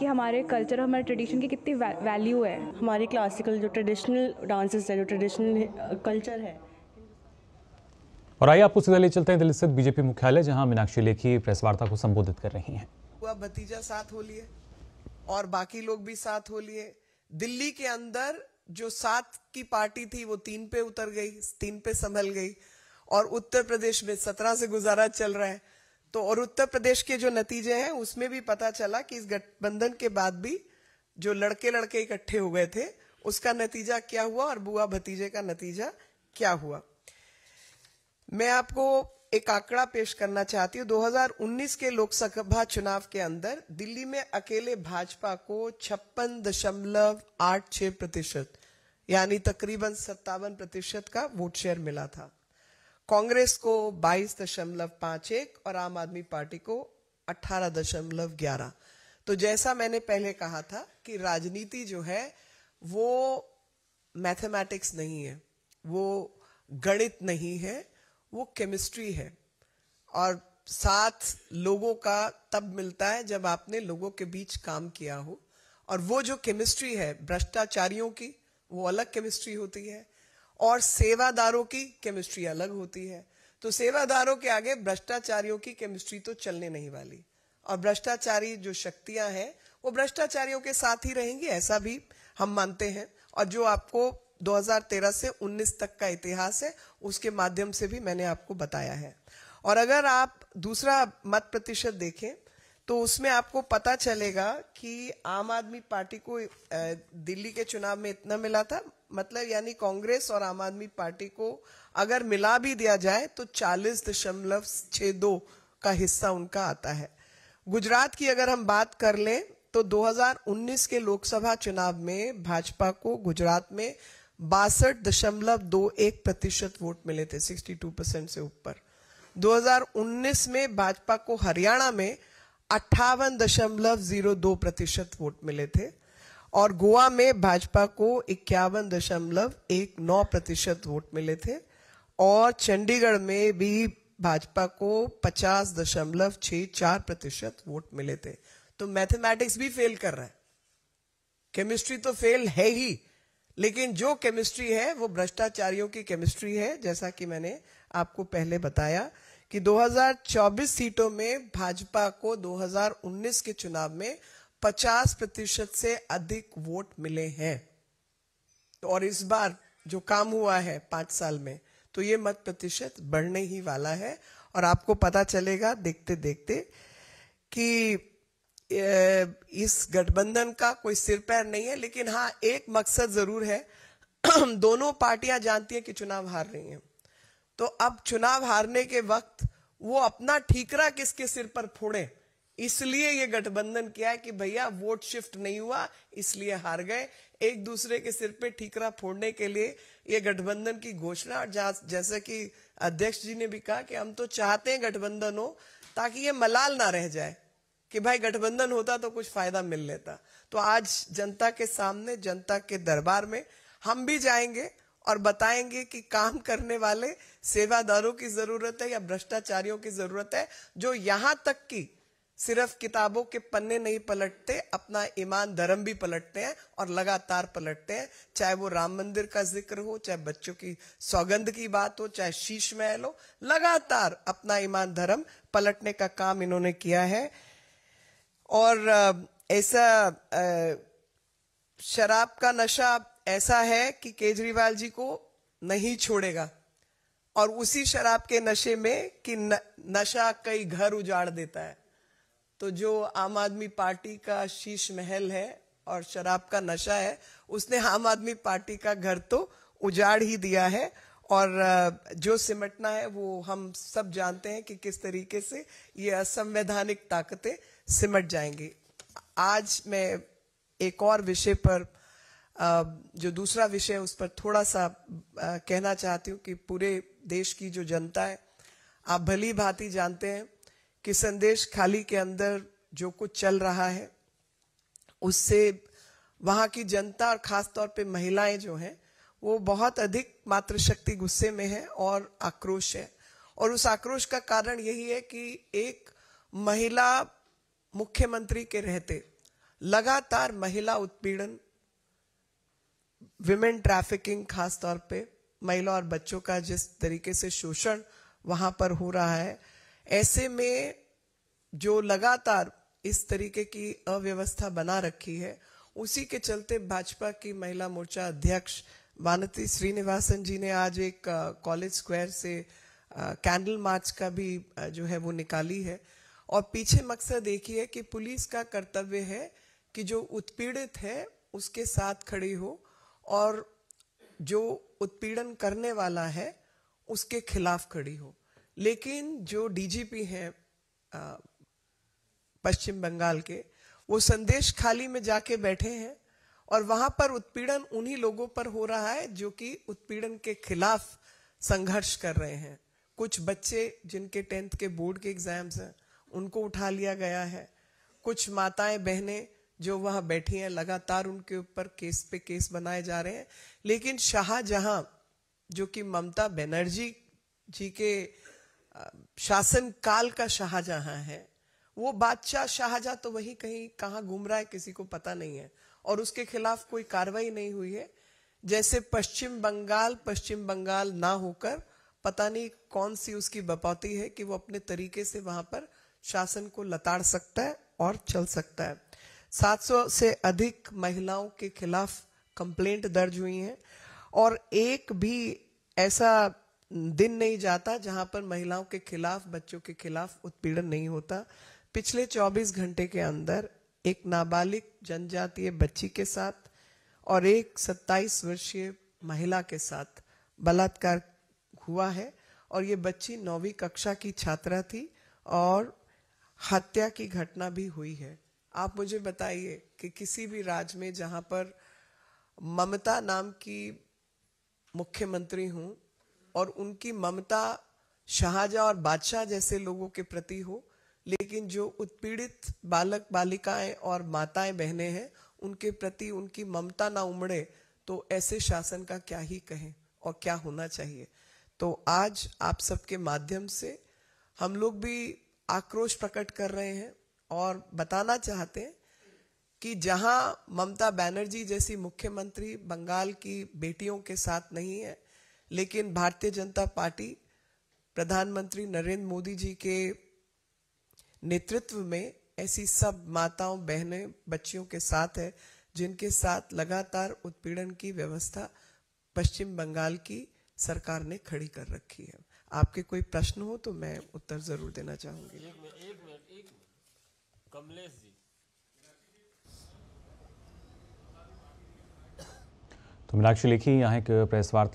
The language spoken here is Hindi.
कि हमारे कल्चर हमारे ट्रेडिशन की कितनी वैल्यू है हमारी क्लासिकल जो ट्रेडिशनल डांसेस है जो ट्रेडिशनल कल्चर है और आइए आपको सीधा ले चलते हैं दिल्ली स्थित बीजेपी मुख्यालय जहां मीनाक्षी लेखी प्रेस वार्ता को संबोधित कर रही हैं हुआ भतीजा साथ हो लिए और बाकी लोग भी साथ हो लिए दिल्ली के अंदर जो सात की पार्टी थी वो तीन पे उतर गई तीन पे संभल गई और उत्तर प्रदेश में सत्रह से गुजारा चल रहा है तो और उत्तर प्रदेश के जो नतीजे हैं उसमें भी पता चला कि इस गठबंधन के बाद भी जो लड़के लड़के इकट्ठे हो गए थे उसका नतीजा क्या हुआ और बुआ भतीजे का नतीजा क्या हुआ मैं आपको एक आंकड़ा पेश करना चाहती हूँ 2019 के लोकसभा चुनाव के अंदर दिल्ली में अकेले भाजपा को छप्पन दशमलव आठ छह प्रतिशत यानी तकरीबन सत्तावन प्रतिशत का वोट शेयर मिला था कांग्रेस को बाईस दशमलव पांच एक और आम आदमी पार्टी को अठारह दशमलव ग्यारह तो जैसा मैंने पहले कहा था कि राजनीति जो है वो मैथमेटिक्स नहीं है वो गणित नहीं है वो केमिस्ट्री है और साथ लोगों का तब मिलता है जब आपने लोगों के बीच काम किया हो और वो जो केमिस्ट्री है भ्रष्टाचारियों की वो अलग केमिस्ट्री होती है और सेवादारों की केमिस्ट्री अलग होती है तो सेवादारों के आगे भ्रष्टाचारियों की केमिस्ट्री तो चलने नहीं वाली और भ्रष्टाचारी जो शक्तियां हैं वो भ्रष्टाचारियों के साथ ही रहेंगी ऐसा भी हम मानते हैं और जो आपको 2013 से 19 तक का इतिहास है उसके माध्यम से भी मैंने आपको बताया है और अगर आप दूसरा मत प्रतिशत देखें तो उसमें आपको पता चलेगा कि आम आदमी पार्टी को दिल्ली के चुनाव में इतना मिला था मतलब यानी कांग्रेस और आम आदमी पार्टी को अगर मिला भी दिया जाए तो चालीस दशमलव छह दो का हिस्सा उनका आता है गुजरात की अगर हम बात कर लें तो 2019 के लोकसभा चुनाव में भाजपा को गुजरात में बासठ दशमलव दो एक प्रतिशत वोट मिले थे 62 परसेंट से ऊपर 2019 में भाजपा को हरियाणा में अट्ठावन दशमलव जीरो दो प्रतिशत वोट मिले थे और गोवा में भाजपा को इक्यावन दशमलव एक नौ प्रतिशत वोट मिले थे और चंडीगढ़ में भी भाजपा को पचास दशमलव छ चार प्रतिशत वोट मिले थे तो मैथमेटिक्स भी फेल कर रहा है केमिस्ट्री तो फेल है ही लेकिन जो केमिस्ट्री है वो भ्रष्टाचारियों की केमिस्ट्री है जैसा कि मैंने आपको पहले बताया कि 2024 सीटों में भाजपा को 2019 के चुनाव में 50 प्रतिशत से अधिक वोट मिले हैं तो और इस बार जो काम हुआ है पांच साल में तो ये मत प्रतिशत बढ़ने ही वाला है और आपको पता चलेगा देखते देखते कि इस गठबंधन का कोई सिर पैर नहीं है लेकिन हाँ एक मकसद जरूर है दोनों पार्टियां जानती हैं कि चुनाव हार रही हैं तो अब चुनाव हारने के वक्त वो अपना ठीकरा किसके सिर पर फोड़े इसलिए ये गठबंधन किया है कि भैया वोट शिफ्ट नहीं हुआ इसलिए हार गए एक दूसरे के सिर पे ठीकरा फोड़ने के लिए ये गठबंधन की घोषणा जैसे कि अध्यक्ष जी ने भी कहा कि हम तो चाहते हैं गठबंधन हो ताकि ये मलाल ना रह जाए कि भाई गठबंधन होता तो कुछ फायदा मिल लेता तो आज जनता के सामने जनता के दरबार में हम भी जाएंगे और बताएंगे कि काम करने वाले सेवादारों की जरूरत है या भ्रष्टाचारियों की जरूरत है जो यहां तक की सिर्फ किताबों के पन्ने नहीं पलटते अपना ईमान धर्म भी पलटते हैं और लगातार पलटते हैं चाहे वो राम मंदिर का जिक्र हो चाहे बच्चों की सौगंध की बात हो चाहे शीश महल हो लगातार अपना ईमान धर्म पलटने का काम इन्होंने किया है और ऐसा शराब का नशा ऐसा है कि केजरीवाल जी को नहीं छोड़ेगा और उसी शराब के नशे में कि न, नशा कई घर उजाड़ देता है तो जो आम आदमी पार्टी का शीश महल है और शराब का नशा है उसने आम आदमी पार्टी का घर तो उजाड़ ही दिया है और जो सिमटना है वो हम सब जानते हैं कि किस तरीके से ये असंवैधानिक ताकतें सिमट जाएंगी आज मैं एक और विषय पर जो दूसरा विषय उस पर थोड़ा सा कहना चाहती हूँ कि पूरे देश की जो जनता है आप भली भांति जानते हैं कि संदेश खाली के अंदर जो कुछ चल रहा है उससे वहां की जनता और खास तौर पे महिलाएं जो हैं वो बहुत अधिक मातृशक्ति गुस्से में है और आक्रोश है और उस आक्रोश का कारण यही है कि एक महिला मुख्यमंत्री के रहते लगातार महिला उत्पीड़न विमेन ट्रैफिकिंग खास तौर पे महिला और बच्चों का जिस तरीके से शोषण वहां पर हो रहा है ऐसे में जो लगातार इस तरीके की अव्यवस्था बना रखी है उसी के चलते भाजपा की महिला मोर्चा अध्यक्ष वानती श्रीनिवासन जी ने आज एक कॉलेज स्क्वायर से कैंडल मार्च का भी जो है वो निकाली है और पीछे मकसद एक ही है कि पुलिस का कर्तव्य है कि जो उत्पीड़ित है उसके साथ खड़ी हो और जो उत्पीड़न करने वाला है उसके खिलाफ खड़ी हो लेकिन जो डीजीपी हैं पश्चिम बंगाल के वो संदेश खाली में जाके बैठे हैं और वहां पर उत्पीड़न उन्हीं लोगों पर हो रहा है जो कि उत्पीड़न के खिलाफ संघर्ष कर रहे हैं कुछ बच्चे जिनके टेंथ के बोर्ड के एग्जाम्स हैं उनको उठा लिया गया है कुछ माताएं बहनें जो वहां बैठी हैं लगातार उनके ऊपर केस पे केस बनाए जा रहे हैं लेकिन शाहजहां जो कि ममता बनर्जी जी के शासन काल का शाहजहां है वो बादशाह शाहजहां तो वही कहीं कहा घूम रहा है किसी को पता नहीं है और उसके खिलाफ कोई कार्रवाई नहीं हुई है जैसे पश्चिम बंगाल पश्चिम बंगाल ना होकर पता नहीं कौन सी उसकी बपौती है कि वो अपने तरीके से वहां पर शासन को लताड़ सकता है और चल सकता है 700 से अधिक महिलाओं के खिलाफ कंप्लेंट दर्ज हुई हैं और एक भी ऐसा दिन नहीं जाता जहां पर महिलाओं के खिलाफ बच्चों के खिलाफ उत्पीड़न नहीं होता पिछले 24 घंटे के अंदर एक नाबालिग जनजातीय बच्ची के साथ और एक 27 वर्षीय महिला के साथ बलात्कार हुआ है और ये बच्ची नौवीं कक्षा की छात्रा थी और हत्या की घटना भी हुई है आप मुझे बताइए कि किसी भी राज्य में जहां पर ममता नाम की मुख्यमंत्री हूं और उनकी ममता शाहजा और बादशाह जैसे लोगों के प्रति हो लेकिन जो उत्पीड़ित बालक बालिकाएं और माताएं बहनें हैं उनके प्रति उनकी ममता ना उमड़े तो ऐसे शासन का क्या ही कहें और क्या होना चाहिए तो आज आप सबके माध्यम से हम लोग भी आक्रोश प्रकट कर रहे हैं और बताना चाहते हैं कि जहां ममता बनर्जी जैसी मुख्यमंत्री बंगाल की बेटियों के साथ नहीं है लेकिन भारतीय जनता पार्टी प्रधानमंत्री नरेंद्र मोदी जी के नेतृत्व में ऐसी सब माताओं बहनें बच्चियों के साथ है जिनके साथ लगातार उत्पीड़न की व्यवस्था पश्चिम बंगाल की सरकार ने खड़ी कर रखी है आपके कोई प्रश्न हो तो मैं उत्तर जरूर देना चाहूंगी एक मिनट एक मिनट कमलेश जी तो मीनाक्षी लेखी यहाँ एक प्रेस वार्ता